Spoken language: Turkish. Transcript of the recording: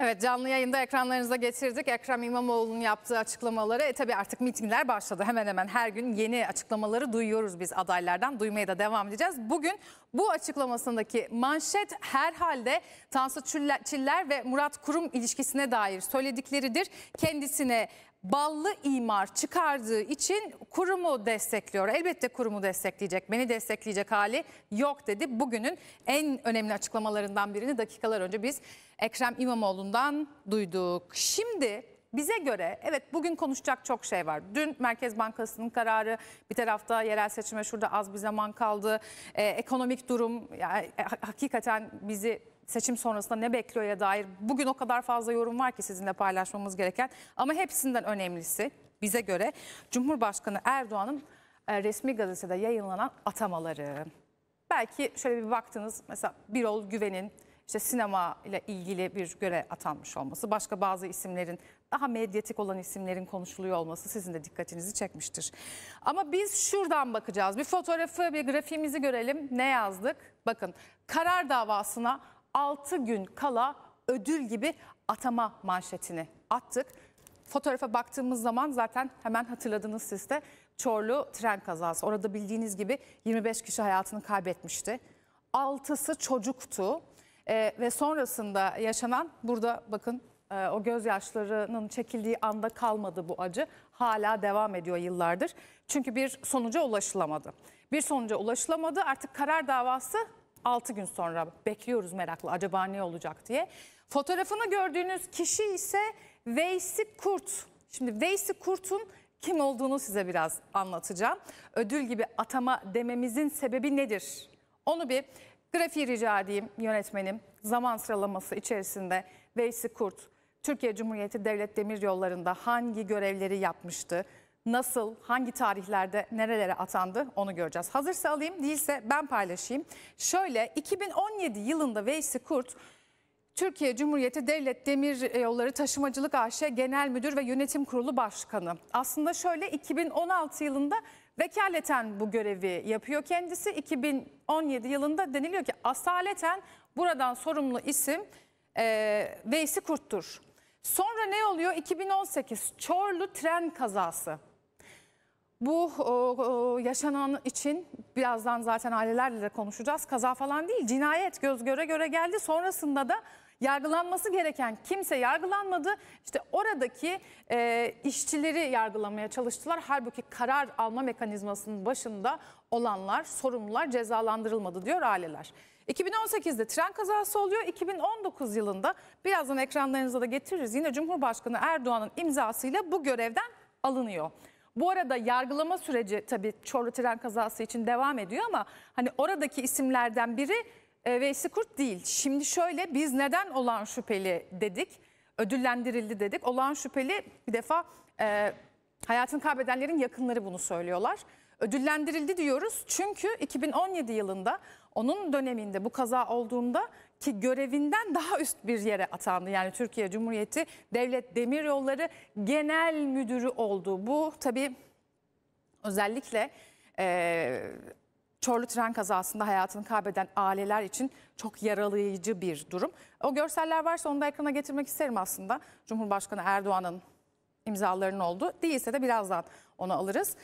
Evet canlı yayında ekranlarınıza getirdik. Ekrem İmamoğlu'nun yaptığı açıklamaları. E tabii artık mitingler başladı. Hemen hemen her gün yeni açıklamaları duyuyoruz biz adaylardan. Duymaya da devam edeceğiz. Bugün bu açıklamasındaki manşet herhalde Tansu Çiller ve Murat Kurum ilişkisine dair söyledikleridir. Kendisine ballı imar çıkardığı için kurumu destekliyor. Elbette kurumu destekleyecek, beni destekleyecek hali yok dedi. Bugünün en önemli açıklamalarından birini dakikalar önce biz Ekrem İmamoğlu'ndan duyduk. Şimdi bize göre evet bugün konuşacak çok şey var. Dün Merkez Bankası'nın kararı bir tarafta yerel seçime şurada az bir zaman kaldı. Ee, ekonomik durum yani, e, hakikaten bizi seçim sonrasında ne bekliyorya dair bugün o kadar fazla yorum var ki sizinle paylaşmamız gereken ama hepsinden önemlisi bize göre Cumhurbaşkanı Erdoğan'ın e, resmi gazetede yayınlanan atamaları. Belki şöyle bir baktınız mesela Birol Güven'in işte sinema ile ilgili bir göre atanmış olması, başka bazı isimlerin daha medyatik olan isimlerin konuşuluyor olması sizin de dikkatinizi çekmiştir. Ama biz şuradan bakacağız. Bir fotoğrafı, bir grafiğimizi görelim. Ne yazdık? Bakın karar davasına 6 gün kala ödül gibi atama manşetini attık. Fotoğrafa baktığımız zaman zaten hemen hatırladınız siz de Çorlu tren kazası. Orada bildiğiniz gibi 25 kişi hayatını kaybetmişti. 6'sı çocuktu ee, ve sonrasında yaşanan burada bakın e, o gözyaşlarının çekildiği anda kalmadı bu acı. Hala devam ediyor yıllardır. Çünkü bir sonuca ulaşılamadı. Bir sonuca ulaşılamadı artık karar davası 6 gün sonra bekliyoruz merakla acaba ne olacak diye. Fotoğrafını gördüğünüz kişi ise Veysi Kurt. Şimdi Veysi Kurt'un kim olduğunu size biraz anlatacağım. Ödül gibi atama dememizin sebebi nedir? Onu bir grafiği rica edeyim yönetmenim. Zaman sıralaması içerisinde Veysi Kurt Türkiye Cumhuriyeti Devlet Demiryolları'nda hangi görevleri yapmıştı? nasıl, hangi tarihlerde nerelere atandı onu göreceğiz. Hazırsa alayım değilse ben paylaşayım. Şöyle 2017 yılında Veysi Kurt Türkiye Cumhuriyeti Devlet Demir Yolları Taşımacılık AŞ Genel Müdür ve Yönetim Kurulu Başkanı. Aslında şöyle 2016 yılında vekaleten bu görevi yapıyor kendisi. 2017 yılında deniliyor ki asaleten buradan sorumlu isim e, Veysi Kurt'tur. Sonra ne oluyor? 2018 Çorlu tren kazası. Bu o, o, yaşanan için birazdan zaten ailelerle de konuşacağız. Kaza falan değil cinayet göz göre göre geldi. Sonrasında da yargılanması gereken kimse yargılanmadı. İşte oradaki e, işçileri yargılamaya çalıştılar. Halbuki karar alma mekanizmasının başında olanlar, sorumlular cezalandırılmadı diyor aileler. 2018'de tren kazası oluyor. 2019 yılında birazdan ekranlarınıza da getiririz. Yine Cumhurbaşkanı Erdoğan'ın imzasıyla bu görevden alınıyor. Bu arada yargılama süreci tabii Çorlu tren kazası için devam ediyor ama hani oradaki isimlerden biri e, Veysi Kurt değil. Şimdi şöyle biz neden olan şüpheli dedik, ödüllendirildi dedik. Olan şüpheli bir defa e, hayatını kaybedenlerin yakınları bunu söylüyorlar. Ödüllendirildi diyoruz çünkü 2017 yılında onun döneminde bu kaza olduğunda ki görevinden daha üst bir yere atandı. Yani Türkiye Cumhuriyeti Devlet Demiryolları Genel Müdürü oldu. Bu tabii özellikle e, Çorlu tren kazasında hayatını kaybeden aileler için çok yaralayıcı bir durum. O görseller varsa onu da ekrana getirmek isterim aslında. Cumhurbaşkanı Erdoğan'ın imzalarının oldu. Değilse de birazdan onu alırız.